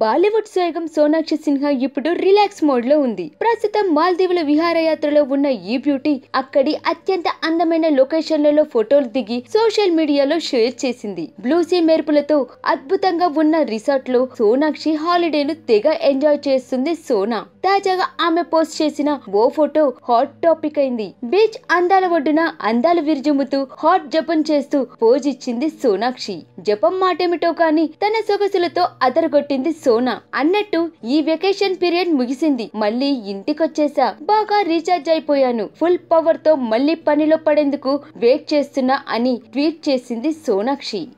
బాలీవుడ్ సోయగం సోనాక్షి సిన్హా ఇప్పుడు relax mode లో ఉంది ప్రస్తుతం మాల్దీవుల విహారయాత్రలో ఉన్న ఈ బ్యూటీ అక్కడి అత్యంత అందమైన లొకేషన్లలో ఫోటోలు దిగి సోషల్ మీడియాలో షేర్ చేసింది బ్లూసీ మెరుపులతో అద్భుతంగా ఉన్న రిసార్ట్ లో సోనాక్షి హాలిడేను తెగ ఎంజాయ్ చేస్తుంది సోనా తాజాగా ఆమె పోస్ట్ చేసిన ఓ ఫోటో హాట్ టాపిక్ అయింది బీచ్ అందాల ఒడ్డున అందాలు విరుజుముతూ హాట్ జపం చేస్తూ పోజ్ ఇచ్చింది సోనాక్షి జపం మాటేమిటో కానీ తన సొగసులతో అదరగొట్టింది సోనా అన్నట్టు ఈ వెకేషన్ పీరియడ్ ముగిసింది మళ్ళీ ఇంటికొచ్చేసా బాగా రీఛార్జ్ అయిపోయాను ఫుల్ పవర్ తో మళ్ళీ పనిలో పడేందుకు వెయిట్ చేస్తున్నా అని ట్వీట్ చేసింది సోనాక్షి